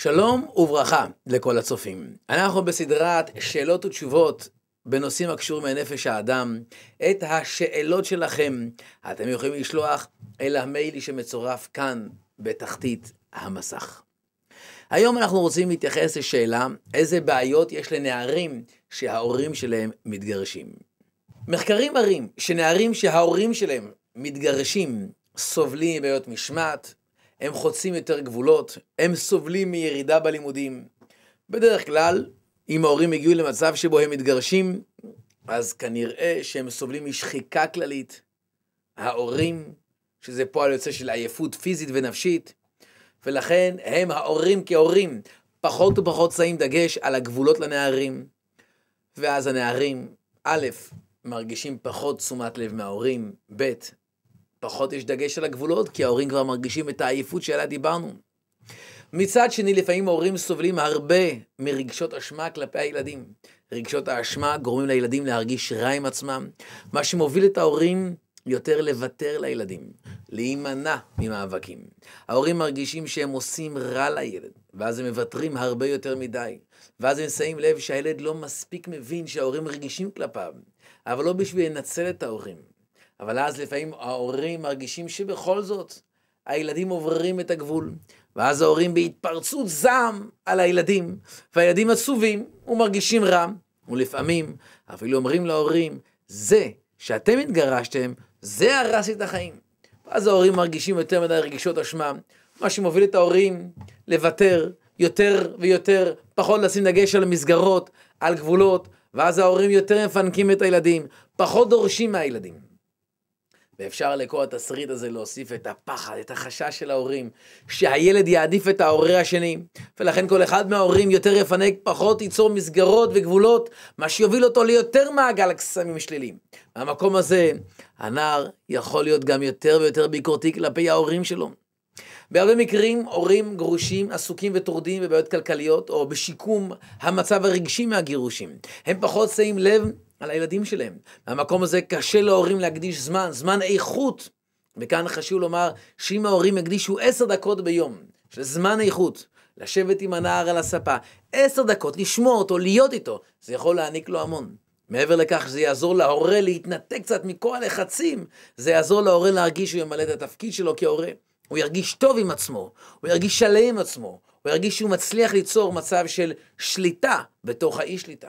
שלום וברכה לכל הצופים. אנחנו בסדרת שאלות ותשובות בנושאים הקשורים לנפש האדם. את השאלות שלכם אתם יכולים לשלוח אל המייל שמצורף כאן בתחתית המסך. היום אנחנו רוצים להתייחס לשאלה איזה בעיות יש לנערים שההורים שלהם מתגרשים. מחקרים מראים שנערים שההורים שלהם מתגרשים סובלים מבעיות משמעת, הם חוצים יותר גבולות, הם סובלים מירידה בלימודים. בדרך כלל, אם ההורים הגיעו למצב שבו הם מתגרשים, אז כנראה שהם סובלים משחיקה כללית. ההורים, שזה פועל יוצא של עייפות פיזית ונפשית, ולכן הם ההורים כהורים פחות ופחות שמים דגש על הגבולות לנערים. ואז הנערים, א', מרגישים פחות תשומת לב מההורים, ב', פחות יש דגש על הגבולות, כי ההורים כבר מרגישים את העייפות שעליה דיברנו. מצד שני, לפעמים הורים סובלים הרבה מרגשות אשמה כלפי הילדים. רגשות האשמה גורמים לילדים להרגיש רע עם עצמם, מה שמוביל את ההורים יותר לוותר לילדים, להימנע ממאבקים. ההורים מרגישים שהם עושים רע לילד, ואז הם מוותרים הרבה יותר מדי. ואז הם שמים לב שהילד לא מספיק מבין שההורים רגישים כלפיו, אבל לא בשביל לנצל את ההורים, אבל אז לפעמים ההורים מרגישים שבכל זאת הילדים עוברים את הגבול, ואז ההורים בהתפרצות זעם על הילדים, והילדים עצובים ומרגישים רע, ולפעמים אפילו אומרים להורים, זה שאתם התגרשתם, זה הרס את החיים. ואז ההורים מרגישים יותר מדי רגישות אשמה, מה שמוביל את ההורים לוותר יותר ויותר, פחות לשים דגש על מסגרות, על גבולות, ואז ההורים יותר מפנקים את הילדים, פחות דורשים מהילדים. ואפשר לכל התסריט הזה להוסיף את הפחד, את החשש של ההורים, שהילד יעדיף את ההורה השני, ולכן כל אחד מההורים יותר יפנק, פחות ייצור מסגרות וגבולות, מה שיוביל אותו ליותר מעגל הקסמים שליליים. מהמקום הזה, הנער יכול להיות גם יותר ויותר ביקורתי כלפי ההורים שלו. בהרבה מקרים הורים גרושים עסוקים וטורדים בבעיות כלכליות או בשיקום המצב הרגשי מהגירושים. הם פחות שמים לב על הילדים שלהם. מהמקום הזה קשה להורים להקדיש זמן, זמן איכות. וכאן חשוב לומר שאם ההורים יקדישו עשר דקות ביום של זמן איכות, לשבת עם הנער על הספה, עשר דקות, לשמוע אותו, להיות איתו, זה יכול להעניק לו המון. מעבר לכך, זה יעזור להורה להתנתק קצת מכל הלחצים, זה יעזור להורה להרגיש שהוא ימלא את התפקיד שלו כהורה. הוא ירגיש טוב עם עצמו, הוא ירגיש שלם עם עצמו, הוא ירגיש שהוא מצליח ליצור מצב של שליטה בתוך האי-שליטה.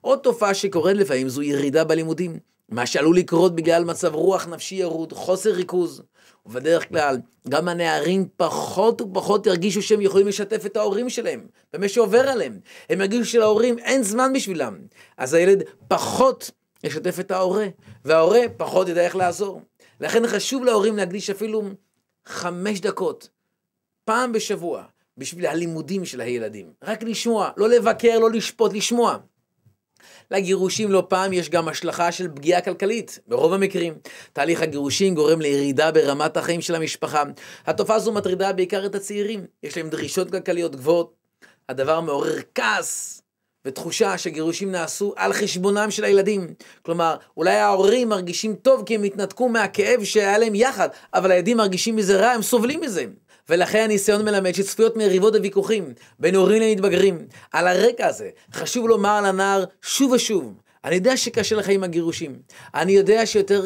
עוד תופעה שקורית לפעמים זו ירידה בלימודים, מה שעלול לקרות בגלל מצב רוח נפשי ירוד, חוסר ריכוז. ובדרך כלל, גם הנערים פחות ופחות ירגישו שהם יכולים לשתף את ההורים שלהם במה שעובר עליהם. הם ירגישו שלהורים אין זמן בשבילם. אז הילד פחות ישתף את ההורה, וההורה פחות ידע איך לעזור. לכן חשוב להורים להקדיש אפילו חמש דקות, פעם בשבוע, בשביל הלימודים של הילדים. רק לשמוע, לא לבקר, לא לשפוט, לשמוע. לגירושים לא פעם יש גם השלכה של פגיעה כלכלית, ברוב המקרים. תהליך הגירושים גורם לירידה ברמת החיים של המשפחה. התופעה הזו מטרידה בעיקר את הצעירים, יש להם דרישות כלכליות גבוהות. הדבר מעורר כעס ותחושה שגירושים נעשו על חשבונם של הילדים. כלומר, אולי ההורים מרגישים טוב כי הם התנתקו מהכאב שהיה להם יחד, אבל הילדים מרגישים מזה רע, הם סובלים מזה. ולכן הניסיון מלמד שצפויות מריבות וויכוחים בין הורים למתבגרים. על הרקע הזה חשוב לומר לנער שוב ושוב, אני יודע שקשה לך עם הגירושים, אני יודע שיותר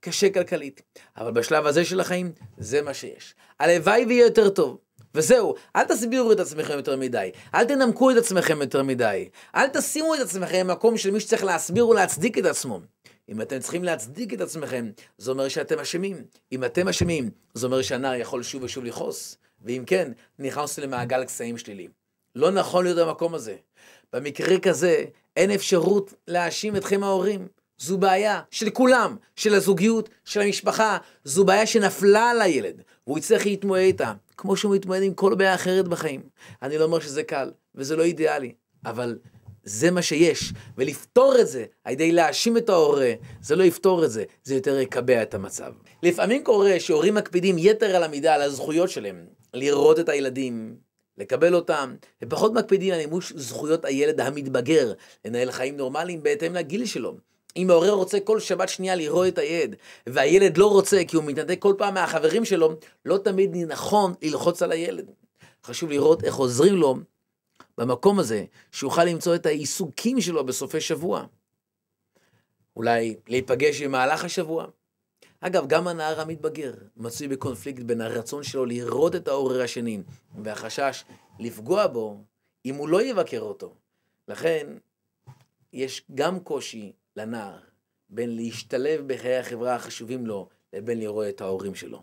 קשה כלכלית, אבל בשלב הזה של החיים זה מה שיש. הלוואי ויהיה יותר טוב. וזהו, אל תסבירו את עצמכם יותר מדי, אל תנמקו את עצמכם יותר מדי, אל תשימו את עצמכם במקום של מי שצריך להסביר ולהצדיק את עצמו. אם אתם צריכים להצדיק את עצמכם, זה אומר שאתם אשמים. אם אתם אשמים, זה אומר שהנער יכול שוב ושוב לכעוס. ואם כן, נכנסנו למעגל קשיים שלילי. לא נכון להיות במקום הזה. במקרה כזה, אין אפשרות להאשים אתכם ההורים. זו בעיה של כולם, של הזוגיות, של המשפחה, זו בעיה שנפלה על הילד, והוא יצטרך להתמודד איתה, כמו שהוא מתמודד עם כל בעיה אחרת בחיים. אני לא אומר שזה קל, וזה לא אידיאלי, אבל זה מה שיש, ולפתור את זה על ידי להאשים את ההורה, זה לא יפתור את זה, זה יותר יקבע את המצב. לפעמים קורה שהורים מקפידים יתר על המידה על הזכויות שלהם, לראות את הילדים, לקבל אותם, ופחות מקפידים על מימוש זכויות הילד המתבגר, לנהל חיים נורמליים בהתאם לגיל שלו. אם ההורה רוצה כל שבת שנייה לראות את הילד, והילד לא רוצה כי הוא מתנתק כל פעם מהחברים שלו, לא תמיד נכון ללחוץ על הילד. חשוב לראות איך עוזרים לו במקום הזה, שיוכל למצוא את העיסוקים שלו בסופי שבוע. אולי להיפגש במהלך השבוע. אגב, גם הנער המתבגר מצוי בקונפליקט בין הרצון שלו לראות את העורר השני והחשש לפגוע בו אם הוא לא יבקר אותו. לכן, יש גם קושי לנער בין להשתלב בחיי החברה החשובים לו לבין לראות את ההורים שלו.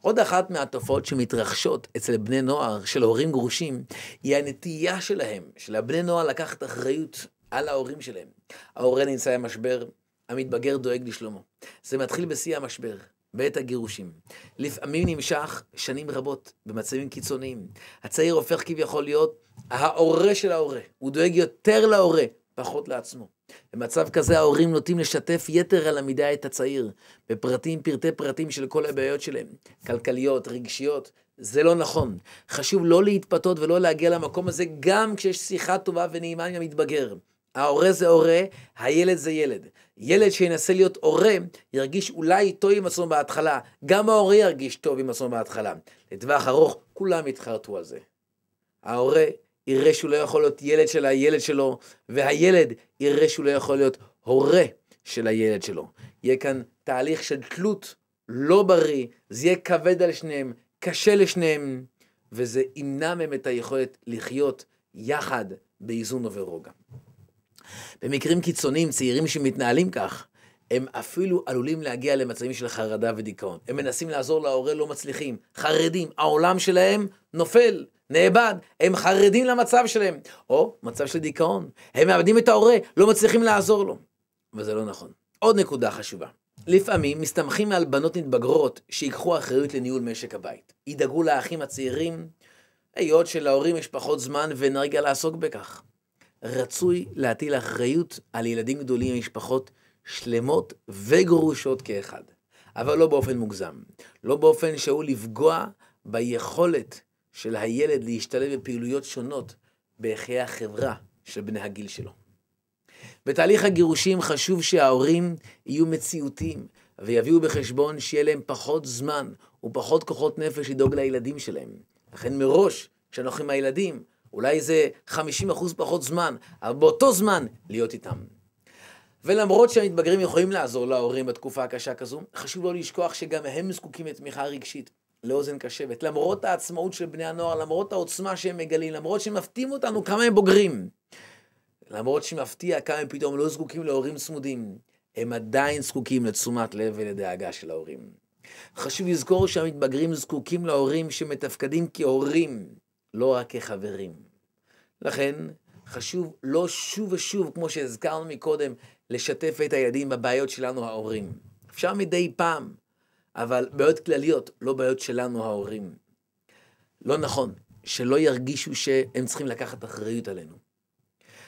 עוד אחת מהתופעות שמתרחשות אצל בני נוער של הורים גרושים, היא הנטייה שלהם, של הבני נוער לקחת אחריות על ההורים שלהם. ההורה נמצא במשבר, המתבגר דואג לשלומו. זה מתחיל בשיא המשבר, בעת הגירושים. לפעמים נמשך שנים רבות, במצבים קיצוניים. הצעיר הופך כביכול להיות ההורה של ההורה. הוא דואג יותר להורה פחות לעצמו. במצב כזה ההורים נוטים לשתף יתר על המידה את הצעיר, בפרטים פרטי פרטים של כל הבעיות שלהם, כלכליות, רגשיות. זה לא נכון. חשוב לא להתפתות ולא להגיע למקום הזה גם כשיש שיחה טובה ונעימה עם המתבגר. ההורה זה הורה, הילד זה ילד. ילד שינסה להיות הורה, ירגיש אולי טוב עם עצמו בהתחלה, גם ההורה ירגיש טוב עם עצמו בהתחלה. לטווח ארוך, כולם יתחרטו על זה. ההורה יראה שהוא לא יכול להיות ילד של הילד שלו, והילד יראה שהוא לא יכול להיות הורה של הילד שלו. יהיה כאן תהליך של תלות לא בריא, זה יהיה כבד על שניהם, קשה לשניהם, וזה ימנע מהם את היכולת לחיות יחד באיזון וברוגע. במקרים קיצוניים, צעירים שמתנהלים כך, הם אפילו עלולים להגיע למצבים של חרדה ודיכאון. הם מנסים לעזור להורה, לא מצליחים. חרדים, העולם שלהם נופל. נאבד, הם חרדים למצב שלהם, או מצב של דיכאון, הם מאבדים את ההורה, לא מצליחים לעזור לו. וזה לא נכון. עוד נקודה חשובה, לפעמים מסתמכים על בנות מתבגרות שיקחו אחריות לניהול משק הבית. ידאגו לאחים הצעירים, היות שלהורים יש פחות זמן ואנרגיה לעסוק בכך. רצוי להטיל אחריות על ילדים גדולים ממשפחות שלמות וגרושות כאחד. אבל לא באופן מוגזם. לא באופן שהוא לפגוע ביכולת של הילד להשתלב בפעילויות שונות בחיי החברה של בני הגיל שלו. בתהליך הגירושים חשוב שההורים יהיו מציאותיים ויביאו בחשבון שיהיה להם פחות זמן ופחות כוחות נפש לדאוג לילדים שלהם. לכן מראש, כשאנחנו עם הילדים, אולי זה 50% פחות זמן, אבל באותו זמן להיות איתם. ולמרות שהמתבגרים יכולים לעזור להורים בתקופה הקשה כזו, חשוב לא לשכוח שגם הם זקוקים לתמיכה רגשית. לאוזן קשבת, למרות העצמאות של בני הנוער, למרות העוצמה שהם מגלים, למרות שמפתיעים אותנו כמה הם בוגרים, למרות שמפתיע כמה הם פתאום לא זקוקים להורים צמודים, הם עדיין זקוקים לתשומת לב ולדאגה של ההורים. חשוב לזכור שהמתבגרים זקוקים להורים שמתפקדים כהורים, לא רק כחברים. לכן, חשוב לא שוב ושוב, כמו שהזכרנו מקודם, לשתף את הילדים בבעיות שלנו ההורים. אפשר מדי פעם אבל mm. בעיות כלליות, לא בעיות שלנו ההורים. לא נכון, שלא ירגישו שהם צריכים לקחת אחריות עלינו.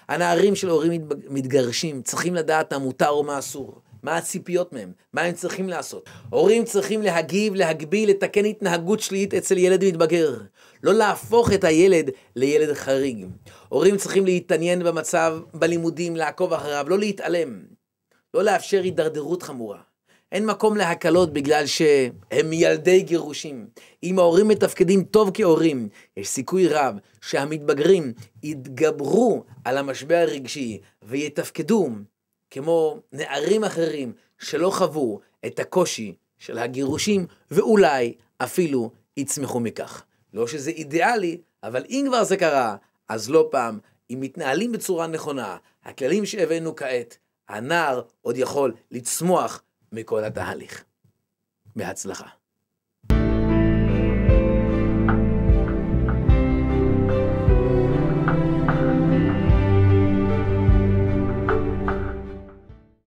הנערים של הורים מתגרשים צריכים לדעת מה מותר מה אסור, מה הציפיות מהם, מה הם צריכים לעשות. הורים צריכים להגיב, להגביל, לתקן התנהגות שלילית אצל ילד מתבגר. לא להפוך את הילד לילד חריג. הורים צריכים להתעניין במצב, בלימודים, לעקוב אחריו, לא להתעלם. לא לאפשר הידרדרות חמורה. אין מקום להקלות בגלל שהם ילדי גירושים. אם ההורים מתפקדים טוב כהורים, יש סיכוי רב שהמתבגרים יתגברו על המשבר הרגשי ויתפקדו כמו נערים אחרים שלא חוו את הקושי של הגירושים, ואולי אפילו יצמחו מכך. לא שזה אידיאלי, אבל אם כבר זה קרה, אז לא פעם, אם מתנהלים בצורה נכונה, הכללים שהבאנו כעת, הנער עוד יכול לצמוח מכל התהליך. בהצלחה.